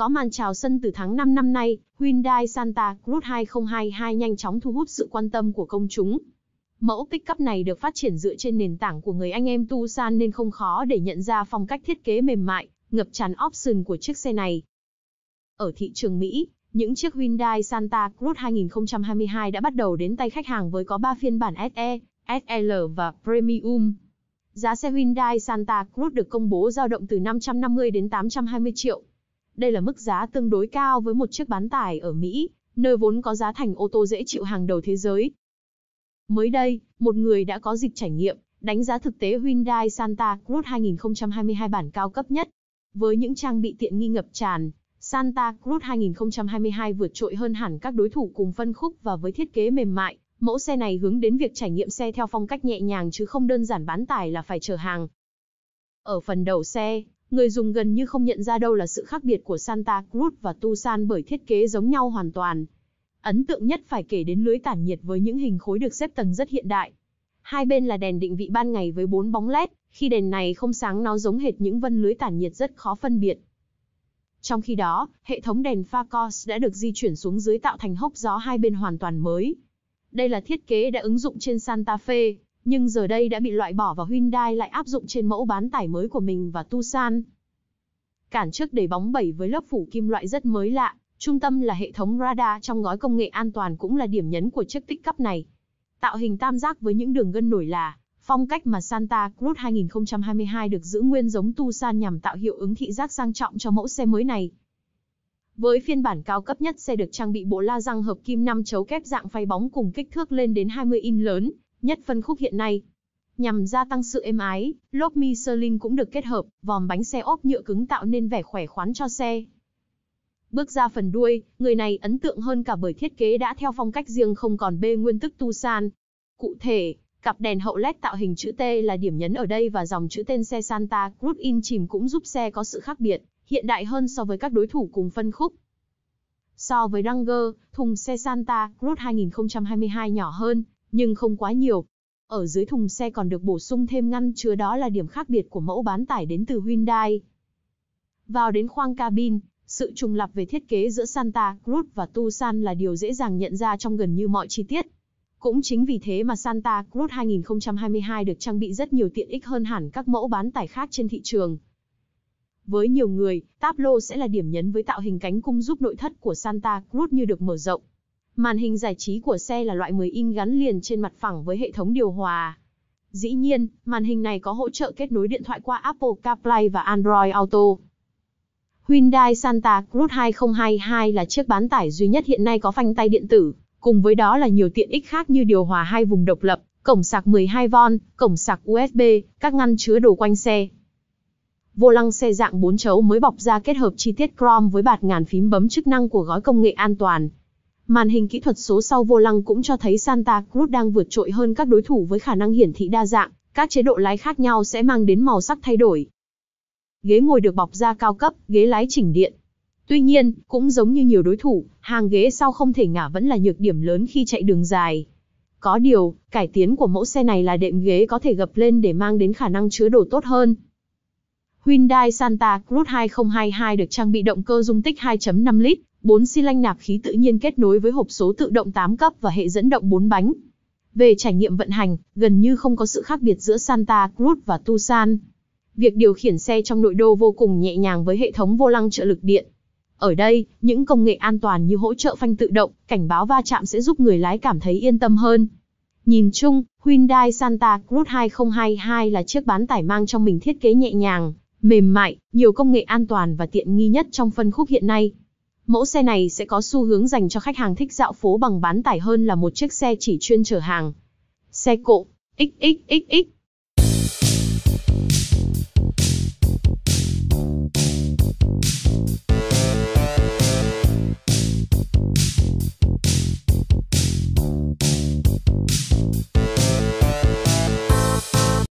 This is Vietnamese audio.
Có màn chào sân từ tháng 5 năm nay, Hyundai Santa Cruz 2022 nhanh chóng thu hút sự quan tâm của công chúng. Mẫu pick cấp này được phát triển dựa trên nền tảng của người anh em Tucson nên không khó để nhận ra phong cách thiết kế mềm mại, ngập tràn option của chiếc xe này. Ở thị trường Mỹ, những chiếc Hyundai Santa Cruz 2022 đã bắt đầu đến tay khách hàng với có 3 phiên bản SE, SL và Premium. Giá xe Hyundai Santa Cruz được công bố dao động từ 550 đến 820 triệu, đây là mức giá tương đối cao với một chiếc bán tải ở Mỹ, nơi vốn có giá thành ô tô dễ chịu hàng đầu thế giới. Mới đây, một người đã có dịch trải nghiệm, đánh giá thực tế Hyundai Santa Cruz 2022 bản cao cấp nhất. Với những trang bị tiện nghi ngập tràn, Santa Cruz 2022 vượt trội hơn hẳn các đối thủ cùng phân khúc và với thiết kế mềm mại, mẫu xe này hướng đến việc trải nghiệm xe theo phong cách nhẹ nhàng chứ không đơn giản bán tải là phải chở hàng. Ở phần đầu xe, Người dùng gần như không nhận ra đâu là sự khác biệt của Santa Cruz và Tucson bởi thiết kế giống nhau hoàn toàn. Ấn tượng nhất phải kể đến lưới tản nhiệt với những hình khối được xếp tầng rất hiện đại. Hai bên là đèn định vị ban ngày với bốn bóng LED, khi đèn này không sáng nó giống hệt những vân lưới tản nhiệt rất khó phân biệt. Trong khi đó, hệ thống đèn Farcos đã được di chuyển xuống dưới tạo thành hốc gió hai bên hoàn toàn mới. Đây là thiết kế đã ứng dụng trên Santa Fe, nhưng giờ đây đã bị loại bỏ và Hyundai lại áp dụng trên mẫu bán tải mới của mình và Tucson. Cản trước đẩy bóng bẩy với lớp phủ kim loại rất mới lạ, trung tâm là hệ thống radar trong gói công nghệ an toàn cũng là điểm nhấn của chiếc tích cấp này. Tạo hình tam giác với những đường gân nổi là phong cách mà Santa Cruz 2022 được giữ nguyên giống Tucson nhằm tạo hiệu ứng thị giác sang trọng cho mẫu xe mới này. Với phiên bản cao cấp nhất xe được trang bị bộ la răng hợp kim 5 chấu kép dạng phay bóng cùng kích thước lên đến 20 in lớn, nhất phân khúc hiện nay. Nhằm gia tăng sự êm ái, lốp Michelin cũng được kết hợp, vòm bánh xe ốp nhựa cứng tạo nên vẻ khỏe khoắn cho xe. Bước ra phần đuôi, người này ấn tượng hơn cả bởi thiết kế đã theo phong cách riêng không còn bê nguyên tức Tucson. Cụ thể, cặp đèn hậu LED tạo hình chữ T là điểm nhấn ở đây và dòng chữ tên xe Santa Cruz in chìm cũng giúp xe có sự khác biệt, hiện đại hơn so với các đối thủ cùng phân khúc. So với Ranger, thùng xe Santa Cruz 2022 nhỏ hơn, nhưng không quá nhiều. Ở dưới thùng xe còn được bổ sung thêm ngăn chứa đó là điểm khác biệt của mẫu bán tải đến từ Hyundai. Vào đến khoang cabin, sự trùng lập về thiết kế giữa Santa Cruz và Tucson là điều dễ dàng nhận ra trong gần như mọi chi tiết. Cũng chính vì thế mà Santa Cruz 2022 được trang bị rất nhiều tiện ích hơn hẳn các mẫu bán tải khác trên thị trường. Với nhiều người, lô sẽ là điểm nhấn với tạo hình cánh cung giúp nội thất của Santa Cruz như được mở rộng. Màn hình giải trí của xe là loại 10 in gắn liền trên mặt phẳng với hệ thống điều hòa. Dĩ nhiên, màn hình này có hỗ trợ kết nối điện thoại qua Apple CarPlay và Android Auto. Hyundai Santa Cruz 2022 là chiếc bán tải duy nhất hiện nay có phanh tay điện tử, cùng với đó là nhiều tiện ích khác như điều hòa hai vùng độc lập, cổng sạc 12V, cổng sạc USB, các ngăn chứa đồ quanh xe. Vô lăng xe dạng 4 chấu mới bọc ra kết hợp chi tiết chrome với bạt ngàn phím bấm chức năng của gói công nghệ an toàn, Màn hình kỹ thuật số sau vô lăng cũng cho thấy Santa Cruz đang vượt trội hơn các đối thủ với khả năng hiển thị đa dạng, các chế độ lái khác nhau sẽ mang đến màu sắc thay đổi. Ghế ngồi được bọc da cao cấp, ghế lái chỉnh điện. Tuy nhiên, cũng giống như nhiều đối thủ, hàng ghế sau không thể ngả vẫn là nhược điểm lớn khi chạy đường dài. Có điều, cải tiến của mẫu xe này là đệm ghế có thể gập lên để mang đến khả năng chứa đồ tốt hơn. Hyundai Santa Cruz 2022 được trang bị động cơ dung tích 2.5 lít, Bốn xi lanh nạp khí tự nhiên kết nối với hộp số tự động 8 cấp và hệ dẫn động 4 bánh. Về trải nghiệm vận hành, gần như không có sự khác biệt giữa Santa Cruz và Tucson. Việc điều khiển xe trong nội đô vô cùng nhẹ nhàng với hệ thống vô lăng trợ lực điện. Ở đây, những công nghệ an toàn như hỗ trợ phanh tự động, cảnh báo va chạm sẽ giúp người lái cảm thấy yên tâm hơn. Nhìn chung, Hyundai Santa Cruz 2022 là chiếc bán tải mang trong mình thiết kế nhẹ nhàng, mềm mại, nhiều công nghệ an toàn và tiện nghi nhất trong phân khúc hiện nay. Mẫu xe này sẽ có xu hướng dành cho khách hàng thích dạo phố bằng bán tải hơn là một chiếc xe chỉ chuyên chở hàng. Xe cộ, XXXX